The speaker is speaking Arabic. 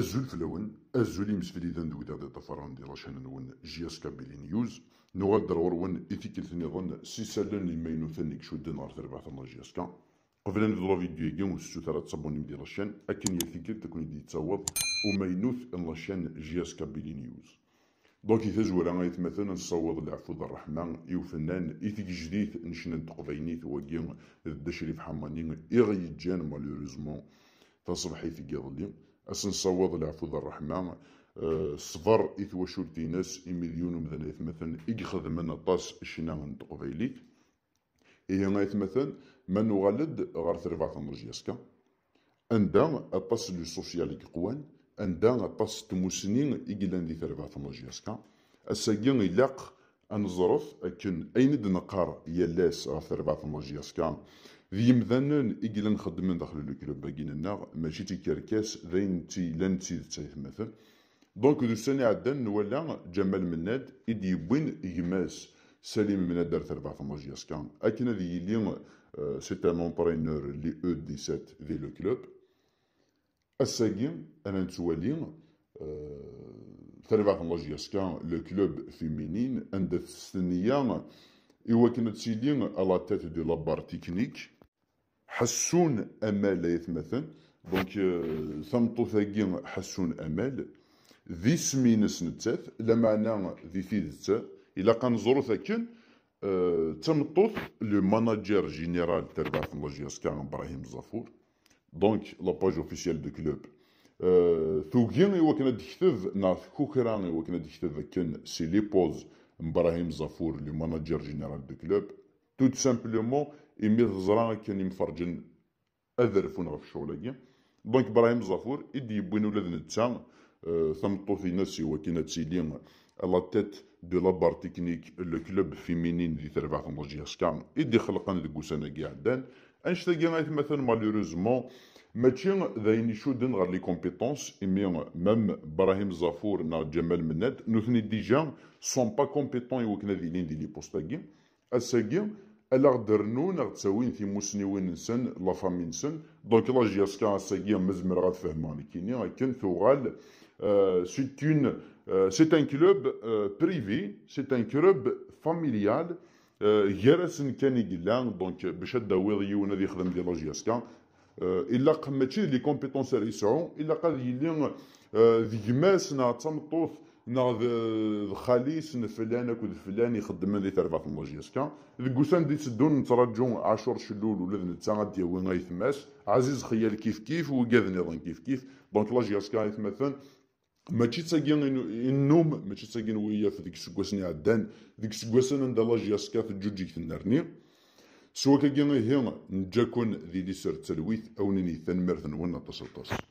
أزول فلون أزول يمس فريدا دوك دادا تفران دي لاشان نون جي اس كابيلي نيوز نوغاد درور ون إثيكل ظن سي سالن لما ينو ثنيك شو دين عرثر بعث جي اس كا قبل أن تضرى فيديو يجي ونسو ثلاث صبون يمدي لاشان أكن يثيكل تكون يدي تصوض وما ينوث ان لاشان جي اس كابيلي نيوز دونك يثاز ولا غايت مثلا نصوض لعفو ذا الرحمن يو فنان إثيك جديد نشن تقبينيث وكيم الدشريف حماني إغي جان مالوريزمون تصبحي في اسن صوض العفو ذا الرحمه أه، صفر إث وشولتي ناس إمليون مثلا مثلا إجخذ من طاس من تقبيليك اي ما مثلا من وغلد غير تربع تنرجيسكا أندا الطاس لو سوسيال قوان أندا الطاس تموسنين إجلان دي تربع تنرجيسكا السجن يلاق أن ظرف أكن أين دنقار يلاس غير تربع تنرجيسكا D yimdanen i yellan xeddmen daxel lklub-agi-nneɣ, mačči d tikerkas d ayen yellan d tidet ay temmten. Donk d ussan iɛeddan nwala Ǧamal Mennad i d-yewwin gma-s Salim Mennad ar terbaɛt Majeska akken ad yili c'est un entraîneur li E17 di lklub. Ass-agi ad nettwali terbaɛt Majeska lklub feminin anda d-testennya iwakken ad tili à la tête de la barre technique حسون امال يثمثن دونك euh, ثمطوثاكي حسون امال ذي نتاف نتات لمعنى ذي آه، آه، كان الا كنزورو ثاكن تمطوث لو ماناجير جينيرال تاع لوجيس كان ابراهيم زافور دونك لا باج اوفيسيال دو كلوب ثوكين ايوا كان دكتب ناث كوكران ايوا كان دكتب كن سي لي بوز ابراهيم زافور لو ماناجير جينيرال دو كلوب توت سامبلومون إمي تزرا كان يمفرجن أذرفون غف الشغلة دونك إبراهيم زافور إدي يبوين ولاد نتا تmeṭṭut-ines iwakken ad tili la tête de la barre technique le club féminin di terbaɛt n Lejyaska i d-ixelqen deg ussan-agi iɛeddan annect-agi ay tmatan malheureusement mačči d ayen icudden ɣer les compétences imi mam Brahim Zafour neɣ Ǧamal Mennad nutni dija sont pas compétents iwakken ad ilin di li postagi ass-agi ala ɣ-d-rennun, ad ɣ-d-ttawin timussniwin-nsen, lafami-nsen. Donc laǧyas-ka ass-agi ma zemreɣ ad fehmeɣ nekkini akken tuɣal c'est une c'est un club privé, c'est un club familial. gar-asen kan i yella, donc bac ad d-awiḍ yiwen ad yexdem di laǧyas-ka. Ilaq mačči d li compétences ara yesɛu, ilaq ad yili d gma-s neɣ d tameṭṭut نغذ الخليس نفلان اكل فلان يخدم لي تربا في موجيسكا الكوسان دي تسدون نترجو عشر شلول ولا نتا غادي وين غيثماس عزيز خيال كيف كيف وكاذ نظام كيف كيف دونك لا جيسكا مثلا ماشي تساكين النوم ماشي تساكين ويا في ديك السكواس ني عدان ديك السكواس انا ندا لا جيسكا في جوجي في النارني سوا كاكين هنا نجاكون ذي لي سر تلويث او نيثان مرثن ونطس وطس